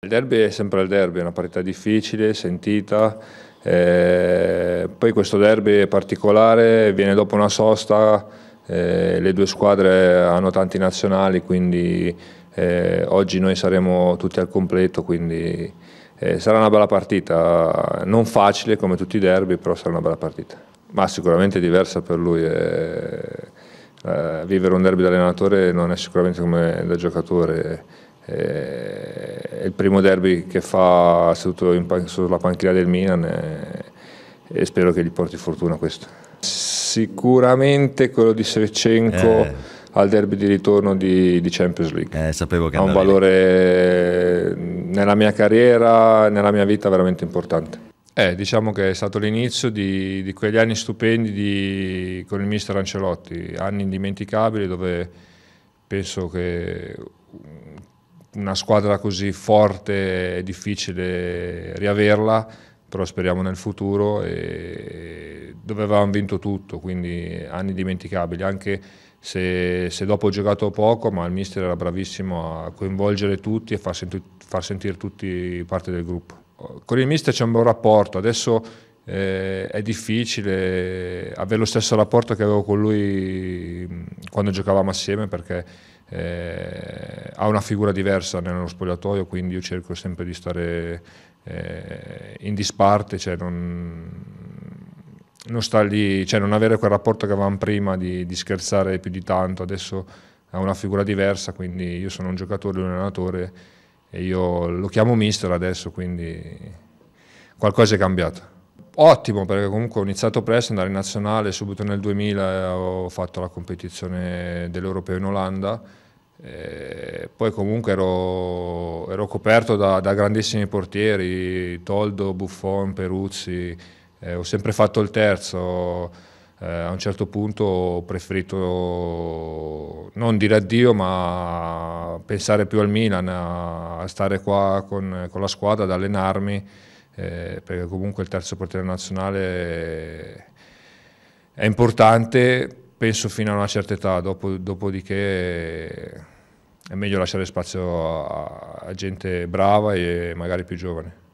Il derby è sempre il derby, è una partita difficile, sentita, eh, poi questo derby è particolare, viene dopo una sosta, eh, le due squadre hanno tanti nazionali, quindi eh, oggi noi saremo tutti al completo, quindi eh, sarà una bella partita, non facile come tutti i derby, però sarà una bella partita. Ma sicuramente diversa per lui, eh, eh, vivere un derby da allenatore non è sicuramente come da giocatore è il primo derby che fa seduto pan sulla panchina del Milan e, e, spero che gli porti fortuna questo. Sicuramente quello di Sevchenko eh. al derby di ritorno di, di Champions League. Eh, sapevo che ha un valore nella mia carriera, nella mia vita veramente importante. Eh, diciamo che è stato l'inizio di, di, quegli anni stupendi di, con il mister Ancelotti, anni indimenticabili dove penso che una squadra così forte è difficile riaverla, però speriamo nel futuro e dove avevamo vinto tutto, quindi anni dimenticabili, anche se, se, dopo ho giocato poco, ma il mister era bravissimo a coinvolgere tutti e far, senti, far sentire tutti parte del gruppo. Con il mister c'è un buon rapporto, adesso eh, è difficile avere lo stesso rapporto che avevo con lui quando giocavamo assieme perché eh, ha una figura diversa nello spogliatoio, quindi io cerco sempre di stare eh, in disparte, cioè non, non, lì, cioè non, avere quel rapporto che avevamo prima di, di scherzare più di tanto, adesso ha una figura diversa, quindi io sono un giocatore, un allenatore e io lo chiamo mister adesso, quindi qualcosa è cambiato ottimo perché comunque ho iniziato presto, andare in nazionale subito nel 2000 eh, ho fatto la competizione dell'Europeo in Olanda e eh, poi comunque ero, ero coperto da, da, grandissimi portieri, Toldo, Buffon, Peruzzi, eh, ho sempre fatto il terzo, eh, a un certo punto ho preferito non dire addio ma pensare più al Milan, a stare qua con, con la squadra, ad allenarmi eh, perché comunque il terzo portiere nazionale eh, è importante, penso fino a una certa età, dopo, dopodiché eh, è meglio lasciare spazio a, a gente brava e magari più giovane.